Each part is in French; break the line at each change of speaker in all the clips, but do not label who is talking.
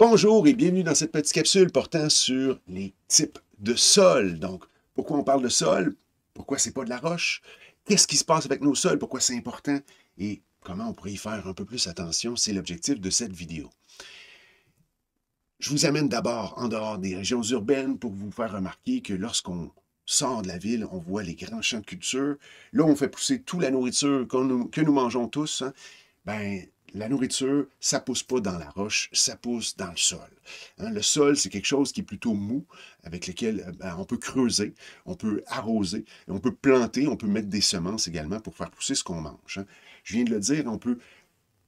Bonjour et bienvenue dans cette petite capsule portant sur les types de sol. Donc, pourquoi on parle de sol? Pourquoi c'est pas de la roche? Qu'est-ce qui se passe avec nos sols? Pourquoi c'est important? Et comment on pourrait y faire un peu plus attention? C'est l'objectif de cette vidéo. Je vous amène d'abord en dehors des régions urbaines pour vous faire remarquer que lorsqu'on sort de la ville, on voit les grands champs de culture. Là, on fait pousser toute la nourriture que nous, mangeons tous. Hein. ben, la nourriture, ça pousse pas dans la roche, ça pousse dans le sol. Hein, le sol, c'est quelque chose qui est plutôt mou, avec lequel euh, ben, on peut creuser, on peut arroser, on peut planter, on peut mettre des semences également pour faire pousser ce qu'on mange. Hein. Je viens de le dire, on peut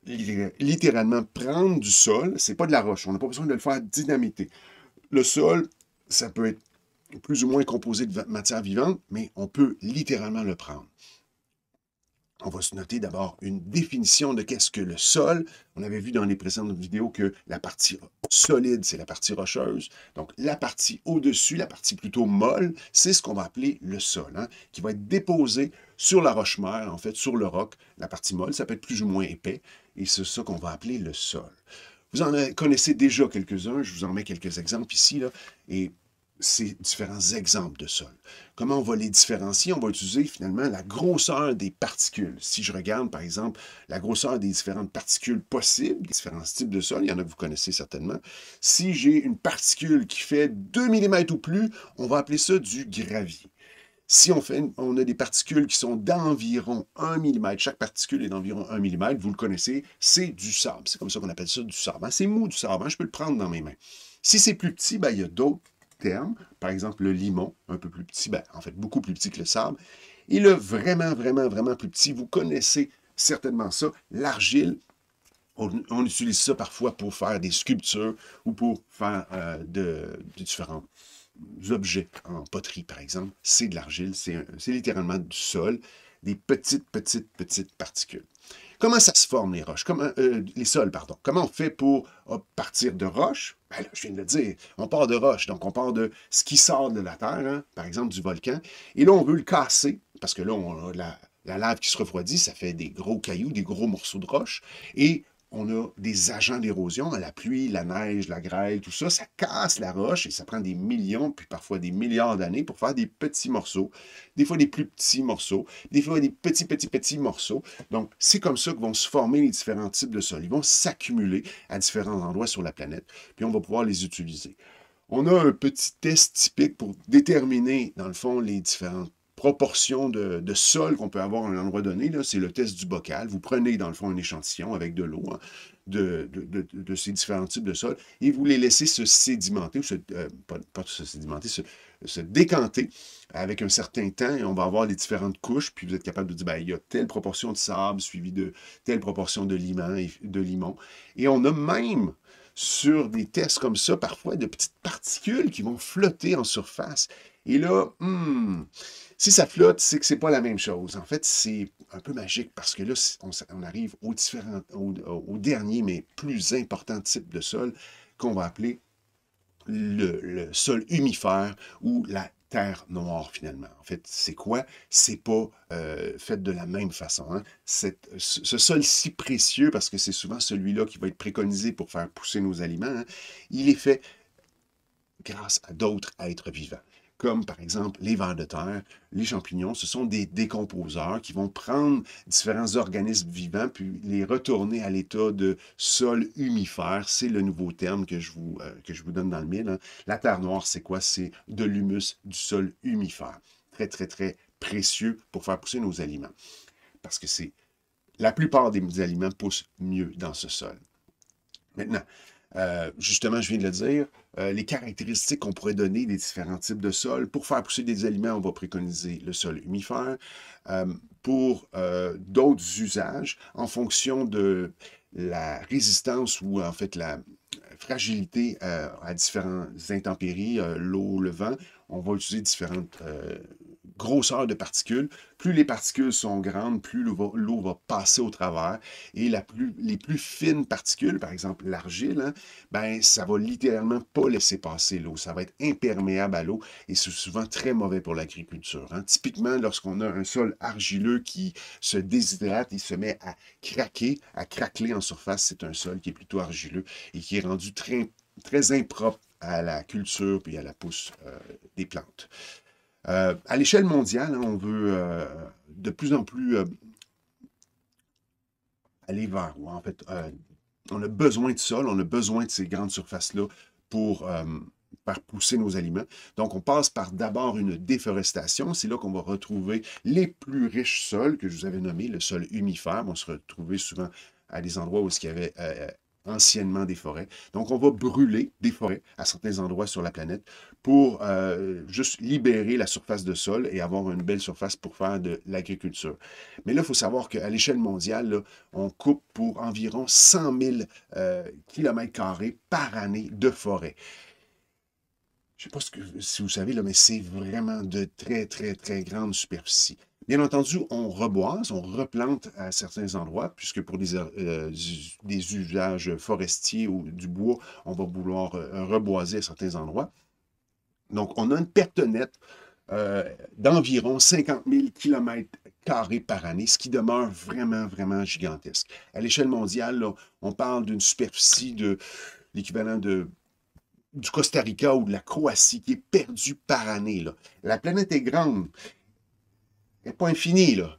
littéralement prendre du sol, c'est pas de la roche, on n'a pas besoin de le faire dynamiter. Le sol, ça peut être plus ou moins composé de matière vivante, mais on peut littéralement le prendre on va se noter d'abord une définition de qu'est-ce que le sol. On avait vu dans les précédentes vidéos que la partie solide, c'est la partie rocheuse. Donc, la partie au-dessus, la partie plutôt molle, c'est ce qu'on va appeler le sol, hein, qui va être déposé sur la roche-mère, en fait, sur le roc. La partie molle, ça peut être plus ou moins épais, et c'est ça qu'on va appeler le sol. Vous en connaissez déjà quelques-uns, je vous en mets quelques exemples ici, là, et ces différents exemples de sol. Comment on va les différencier? On va utiliser finalement la grosseur des particules. Si je regarde, par exemple, la grosseur des différentes particules possibles, des différents types de sol, il y en a que vous connaissez certainement. Si j'ai une particule qui fait 2 mm ou plus, on va appeler ça du gravier. Si on, fait, on a des particules qui sont d'environ 1 mm, chaque particule est d'environ 1 mm, vous le connaissez, c'est du sable. C'est comme ça qu'on appelle ça du sable. Hein, c'est mou du sable, hein, je peux le prendre dans mes mains. Si c'est plus petit, ben, il y a d'autres terme, par exemple le limon, un peu plus petit, ben, en fait beaucoup plus petit que le sable, et le vraiment, vraiment, vraiment plus petit, vous connaissez certainement ça, l'argile. On, utilise ça parfois pour faire des sculptures ou pour faire euh, de, différents objets en poterie, par exemple. C'est de l'argile, c'est littéralement du sol, des petites, petites, petites particules. Comment ça se forme les roches, comment, euh, les sols, pardon. Comment on fait pour partir de roches ben je viens de le dire, on part de roche, donc on part de ce qui sort de la Terre, hein, par exemple du volcan, et là on veut le casser, parce que là on a la, la lave qui se refroidit, ça fait des gros cailloux, des gros morceaux de roche, et on a des agents d'érosion, la pluie, la neige, la grêle, tout ça, ça casse la roche et ça prend des millions, puis parfois des milliards d'années pour faire des petits morceaux, des fois des plus petits morceaux, des fois des petits, petits, petits morceaux. Donc, c'est comme ça que vont se former les différents types de sols. Ils vont s'accumuler à différents endroits sur la planète, puis on va pouvoir les utiliser. On a un petit test typique pour déterminer, dans le fond, les différentes proportion de, sol qu'on peut avoir à un endroit donné, c'est le test du bocal. Vous prenez, dans le fond, un échantillon avec de l'eau hein, de, ces différents types de sol, et vous les laissez se sédimenter, ou se, euh, pas, se sédimenter, se, décanter avec un certain temps et on va avoir les différentes couches. Puis vous êtes capable de dire, ben, il y a telle proportion de sable suivie de telle proportion de limon. Et, de limon. et on a même sur des tests comme ça, parfois de petites particules qui vont flotter en surface. Et là, hmm, si ça flotte, c'est que c'est pas la même chose. En fait, c'est un peu magique parce que là, on, arrive au, dernier, mais plus important type de sol qu'on va appeler le, sol humifère ou la terre noire finalement. En fait, c'est quoi? C'est pas euh, fait de la même façon. Hein. ce sol si précieux, parce que c'est souvent celui-là qui va être préconisé pour faire pousser nos aliments, hein, il est fait grâce à d'autres êtres vivants comme par exemple les vers de terre, les champignons, ce sont des décomposeurs qui vont prendre différents organismes vivants puis les retourner à l'état de sol humifère. C'est le nouveau terme que je vous, euh, que je vous donne dans le mille. Hein. La terre noire, c'est quoi? C'est de l'humus du sol humifère. Très, très, très précieux pour faire pousser nos aliments. Parce que c'est la plupart des aliments poussent mieux dans ce sol. Maintenant, euh, justement, je viens de le dire, euh, les caractéristiques qu'on pourrait donner des différents types de sols. Pour faire pousser des aliments, on va préconiser le sol humifère. Euh, pour d'autres usages, en fonction de la résistance ou en fait la fragilité à différentes intempéries, l'eau, le vent, on va utiliser différentes grosseur de particules. Plus les particules sont grandes, plus l'eau va, passer au travers. Et les plus fines particules, par exemple l'argile, ça hein, ben, ça va littéralement pas laisser passer l'eau. Ça va être imperméable à l'eau et c'est souvent très mauvais pour l'agriculture. Hein. Typiquement, lorsqu'on a un sol argileux qui se déshydrate, il se met à craquer, à craqueler en surface. C'est un sol qui est plutôt argileux et qui est rendu très, très impropre à la culture puis à la pousse euh, des plantes. Euh, à l'échelle mondiale, hein, on veut euh, de plus en plus euh, aller vers où, en fait, on a besoin de sol, on a besoin de ces grandes surfaces-là pour faire pousser nos aliments. Donc, on passe par d'abord une déforestation. C'est là qu'on va retrouver les plus riches sols que je vous avais nommés, le sol humifère. On se retrouvait souvent à des endroits où il y avait anciennement des forêts. Donc, on va brûler des forêts à certains endroits sur la planète pour euh, juste libérer la surface de sol et avoir une belle surface pour faire de l'agriculture. Mais là, il faut savoir qu'à l'échelle mondiale, on coupe pour environ 100 000 euh, km par année de forêts. Je ne sais pas que, si vous savez, mais c'est vraiment de très, très, très grandes superficies. Bien entendu, on reboise, on replante à certains endroits, puisque pour des, euh, usages forestiers ou du bois, on va vouloir euh, reboiser à certains endroits. Donc, on a une perte nette euh, d'environ 50 000 km par année, ce qui demeure vraiment, vraiment gigantesque. À l'échelle mondiale, on parle d'une superficie de l'équivalent de du Costa Rica ou de la Croatie qui est perdue par année. La planète est grande et pas infini, là.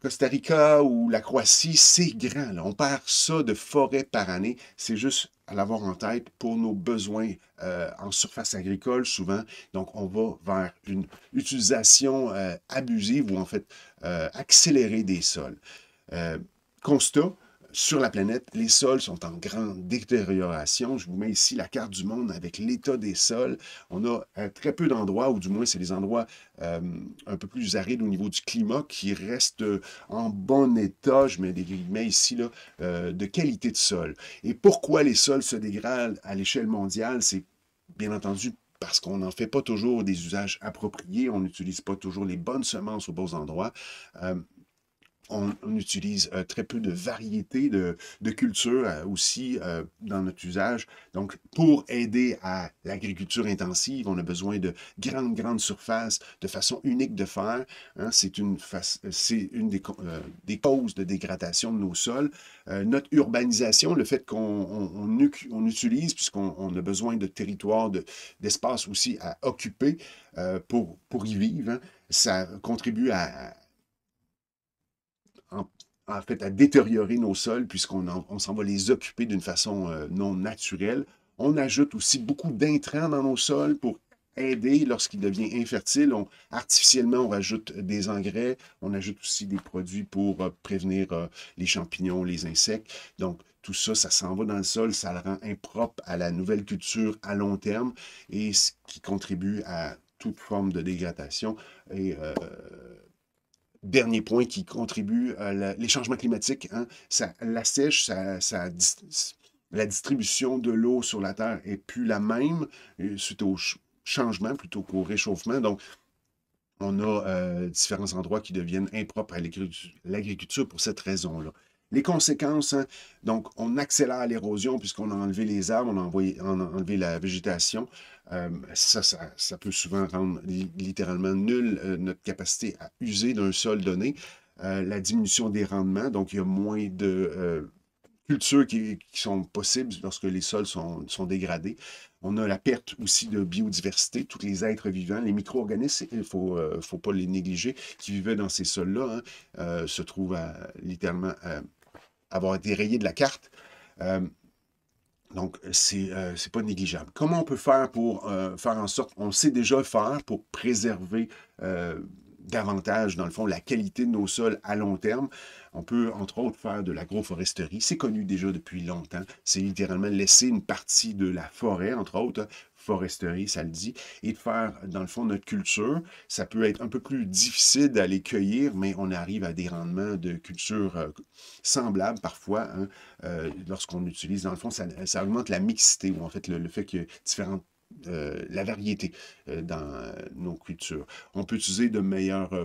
Costa Rica ou la Croatie, c'est grand. On perd ça de forêt par année. C'est juste à l'avoir en tête pour nos besoins euh, en surface agricole souvent. Donc, on va vers une utilisation euh, abusive ou en fait euh, accélérée des sols. constat, sur la planète, les sols sont en grande détérioration. Je vous mets ici la carte du monde avec l'état des sols. On a euh, très peu d'endroits, ou du moins c'est des endroits euh, un peu plus arides au niveau du climat, qui restent euh, en bon état, je mets des guillemets ici, de qualité de sol. Et pourquoi les sols se dégradent à l'échelle mondiale? C'est bien entendu parce qu'on n'en fait pas toujours des usages appropriés, on n'utilise pas toujours les bonnes semences aux bons endroits on, utilise euh, très peu de variétés de, cultures euh, aussi euh, dans notre usage. Donc, pour aider à l'agriculture intensive, on a besoin de grandes, grandes surfaces, de façon unique de faire. Hein. C'est une, une des, causes de dégradation de nos sols. notre urbanisation, le fait qu'on utilise, puisqu'on a besoin de territoires, d'espace aussi à occuper pour, y vivre, hein, ça contribue à, en, fait à détériorer nos sols puisqu'on on s'en va les occuper d'une façon euh, non naturelle. On ajoute aussi beaucoup d'intrants dans nos sols pour aider lorsqu'il devient infertile. On, artificiellement, on rajoute des engrais, on ajoute aussi des produits pour euh, prévenir euh, les champignons, les insectes. Donc, tout ça, ça s'en va dans le sol, ça le rend impropre à la nouvelle culture à long terme et ce qui contribue à toute forme de dégradation et Dernier point qui contribue, les changements climatiques, hein. la sèche, la distribution de l'eau sur la Terre est plus la même euh, suite au changement plutôt qu'au réchauffement. Donc, on a euh, différents endroits qui deviennent impropres à l'agriculture pour cette raison-là. Les conséquences, hein, donc on accélère l'érosion puisqu'on a enlevé les arbres, on a, enlevé la végétation. Euh, ça, ça, peut souvent rendre littéralement nul euh, notre capacité à user d'un sol donné. Euh, la diminution des rendements, donc il y a moins de cultures qui, sont possibles lorsque les sols sont, dégradés. On a la perte aussi de biodiversité, tous les êtres vivants, les micro-organismes, il ne faut, faut, pas les négliger, qui vivaient dans ces sols-là, hein, se trouvent littéralement avoir été rayé de la carte. Euh, donc, c'est n'est euh, pas négligeable. Comment on peut faire pour euh, faire en sorte, on sait déjà faire pour préserver davantage, dans le fond, la qualité de nos sols à long terme. On peut, entre autres, faire de l'agroforesterie. C'est connu déjà depuis longtemps. C'est littéralement laisser une partie de la forêt, entre autres, foresterie, ça le dit, et de faire, dans le fond, notre culture. Ça peut être un peu plus difficile d'aller cueillir, mais on arrive à des rendements de culture euh, semblables parfois, hein. euh, lorsqu'on utilise, dans le fond, ça, augmente la mixité, ou en fait le, le fait que différentes euh, la variété euh, dans nos cultures. On peut utiliser de euh,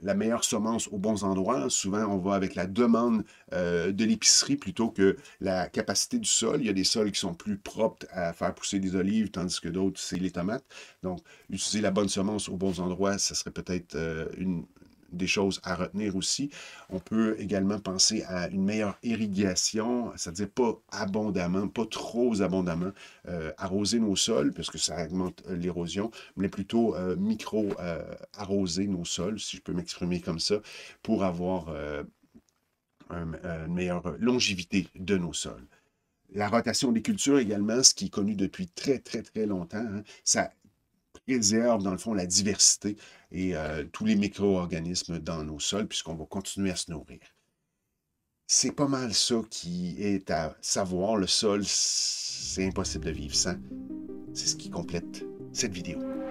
la meilleure semence aux bons endroits. Souvent, on va avec la demande de l'épicerie plutôt que la capacité du sol. Il y a des sols qui sont plus propres à faire pousser des olives, tandis que d'autres, c'est les tomates. Donc, utiliser la bonne semence aux bons endroits, ça serait peut-être une, des choses à retenir aussi. On peut également penser à une meilleure irrigation, c'est-à-dire pas abondamment, pas trop abondamment euh, arroser nos sols, parce que ça augmente euh, l'érosion, mais plutôt euh, micro-arroser nos sols, si je peux m'exprimer comme ça, pour avoir une meilleure longévité de nos sols. La rotation des cultures également, ce qui est connu depuis très, très, très longtemps, hein, ça préserve, dans le fond, la diversité et euh, tous les micro-organismes dans nos sols, puisqu'on va continuer à se nourrir. C'est pas mal ça qui est à savoir. Le sol, c'est impossible de vivre sans. C'est ce qui complète cette vidéo.